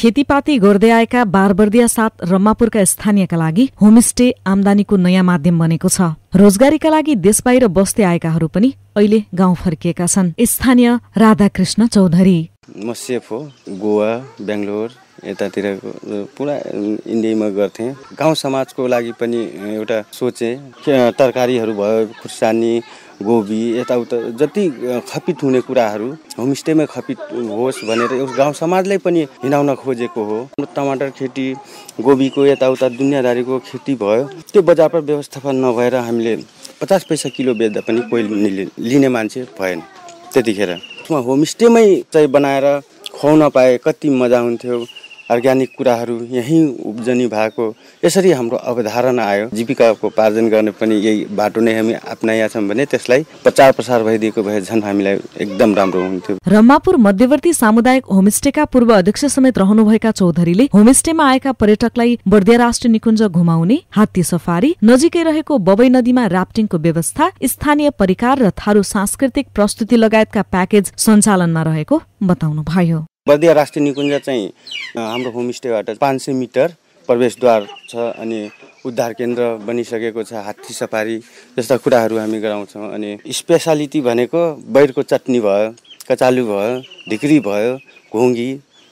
खेतीपाती गर्दै आएका बारबर्दिया साथ रम्मापुरका स्थानीयका लागि होमस्टे आमदानीको नयाँ माध्यम बनेको छ रोजगारीका लागि बाहिर बस्दै आएकाहरू पनि अहिले गाउँ फर्किएका छन् स्थानीय राधाकृष्ण चौधरी म सेफ हो गोवा बेङ्गलोर यतातिरको पुरा इन्डियामा गर्थेँ गाउँ समाजको लागि पनि एउटा सोचेँ तरकारीहरू भयो खुर्सानी गोबी यताउता जति खपित हुने कुराहरू होमस्टेमै खपित होस् भनेर गाउँ समाजलाई पनि हिँडाउन खोजेको हो टमाटर खेती गोबीको यताउता दुनियाँदारीको खेती भयो त्यो बजारमा व्यवस्थापन नभएर हामीले पचास पैसा किलो बेच्दा पनि कोही लिने मान्छे भएन त्यतिखेर होमस्टेमै चाहिँ बनाएर खुवाउन पाए कति मजा हुन्थ्यो अर्ग्यानिक कुराहरू यहीँ उब्जनी भएको यसरी हाम्रो अवधारणा आयो जीविकाको उपार्जन गर्ने पनि यही बाटो नै हामी अप्नाएका छौँ भने त्यसलाई प्रचार प्रसार भइदिएको भए झन् हामीलाई एकदम राम्रो हुन्थ्यो रम्मापुर मध्यवर्ती सामुदायिक होमस्टेका पूर्व अध्यक्ष समेत रहनुभएका चौधरीले होमस्टेमा आएका पर्यटकलाई बर्दिया राष्ट्रिय निकुञ्ज घुमाउने हात्ती सफारी नजिकै रहेको बबई नदीमा राफ्टिङको व्यवस्था स्थानीय परिकार र थारू सांस्कृतिक प्रस्तुति लगायतका प्याकेज सञ्चालनमा रहेको बताउनुभयो बर्दिया राष्ट्रिय निकुञ्ज चाहिँ हाम्रो होमस्टेबाट पाँच सय मिटर प्रवेशद्वार छ अनि उद्धार केन्द्र बनिसकेको छ हात्ती सफारी जस्ता कुराहरू हामी गराउँछौँ अनि स्पेसालिटी भनेको बैरको चटनी भयो कचालु भयो ढिक्री भयो घोङ्गी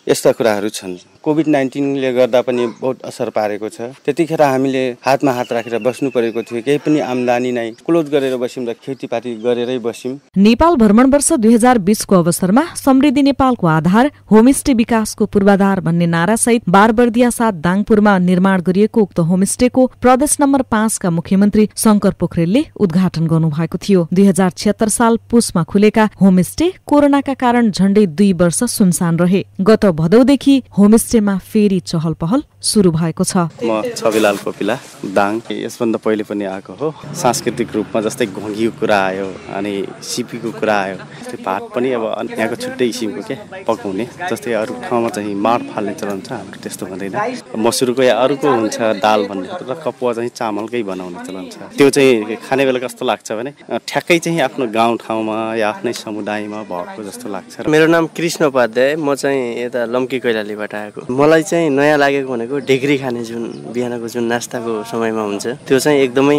यस्ता कुराहरू छन् कोभिड नाइन्टिनले गर्दा पनि बहुत असर पारेको छ त्यतिखेर हामीले हातमा हात राखेर बस्नु परेको थियो केही पनि आम्दानी नै क्लोज गरेर बस्यौँ र खेतीपाती गरेरै बस्यौँ नेपाल भ्रमण वर्ष दुई हजार बिसको अवसरमा समृद्धि नेपालको आधार होमस्टे विकासको पूर्वाधार भन्ने नारासहित बारबर्दिया साथ दाङपुरमा निर्माण गरिएको उक्त होमस्टेको प्रदेश नम्बर पाँचका मुख्यमन्त्री शङ्कर पोखरेलले उद्घाटन गर्नुभएको थियो दुई हजार छिहत्तर साल पुसमा खुलेका होमस्टे कोरोनाका कारण झण्डै दुई वर्ष सुनसान रहे गत भदौदेखि होमस्टे दृश्यमा फेरि चहल पहल सुरु भएको छ म छविलाल कोपिला दाङ यसभन्दा पहिले पनि आएको हो सांस्कृतिक रूपमा जस्तै घोङ्गीको कुरा आयो अनि सिपीको कुरा आयो त्यो भात पनि अब यहाँको छुट्टै किसिमको के पकाउने जस्तै अरू ठाउँमा चाहिँ माड फाल्ने चलन छ हाम्रो त्यस्तो हुँदैन मसुरको या अरूको हुन्छ दाल भन्ने र कपुवा चाहिँ चामलकै बनाउने चलन छ त्यो चाहिँ खाने बेला कस्तो लाग्छ भने ठ्याक्कै चाहिँ आफ्नो गाउँ ठाउँमा या आफ्नै समुदायमा भएको जस्तो लाग्छ मेरो नाम कृष्ण उपाध्याय म चाहिँ यता लम्की कैलालीबाट आएको भनेको मलाई चाहिँ नयाँ लागेको भनेको ढिग्री खाने जुन बिहानको जुन नास्ताको समयमा हुन्छ त्यो चाहिँ एकदमै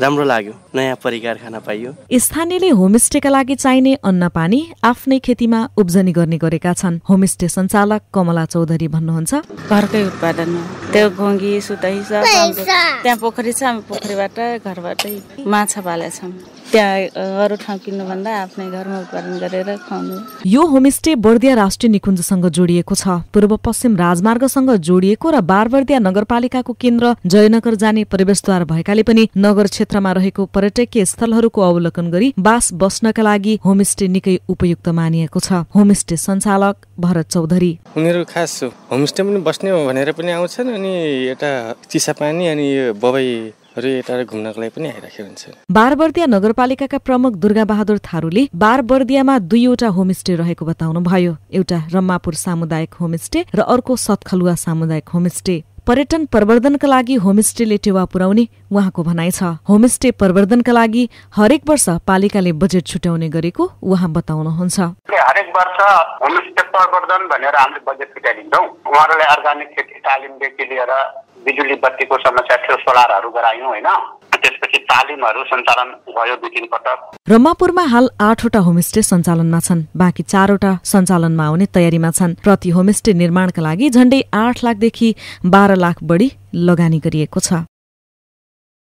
राम्रो लाग्यो नयाँ परिकार खान पाइयो स्थानीयले होमस्टेका लागि चाहिने अन्न पानी आफ्नै खेतीमा उब्जनी गर्ने गरेका छन् होमस्टे सञ्चालक कमला चौधरी भन्नुहुन्छ घरकै उत्पादन त्यो घोङ्गी सुतै छ त्यहाँ पोखरी छ हामी पोखरीबाट घरबाटै माछा पालेछौँ यो होमस्टे बर्दिया राष्ट्रिय निकुञ्जसँग जोडिएको छ पूर्व पश्चिम राजमार्गसँग जोडिएको र बारबर्दिया नगरपालिकाको केन्द्र जयनगर जाने प्रवेशद्वार भएकाले पनि नगर क्षेत्रमा रहेको पर्यटकीय स्थलहरूको अवलोकन गरी बास बस्नका लागि होमस्टे निकै उपयुक्त मानिएको छ होमस्टे सञ्चालक भरत चौधरी उनीहरू खास होमस्टे पनि बस्ने भनेर पनि आउँछन् अनि यता पानी अनि बबाई यता बारबर्दिया नगरपालिकाका प्रमुख दुर्गा बहादुर थारूले बारबर्दियामा दुईवटा होमस्टे रहेको बताउनुभयो एउटा रम्मापुर सामुदायिक होमस्टे र अर्को सतखलुवा सामुदायिक होमस्टे पर्यटन प्रवर्धनका लागि होमस्टेले टेवा पुर्याउने उहाँको भनाइ छ होमस्टे प्रवर्धनका लागि हरेक वर्ष पालिकाले बजेट छुट्याउने गरेको उहाँ बताउनुहुन्छ हरेक वर्ष होमस्टे प्रवर्धन भनेर हामीले बजेट छुट्याइदिन्छौँ उहाँहरूलाई अर्ग्यानिक खेती तालिमदेखि लिएर बिजुली बत्तीको समस्या थियो सोलारहरू गरायौँ होइन त्यसपछि तालिमहरू सञ्चालन भयो दुई तिन पटक रमापुरमा हाल आठवटा होमस्टे सञ्चालनमा छन् बाँकी चारवटा सञ्चालनमा आउने तयारीमा छन् प्रति होमस्टे निर्माणका लागि झण्डै आठ लाखदेखि बाह्र लाख बढी लगानी गरिएको छ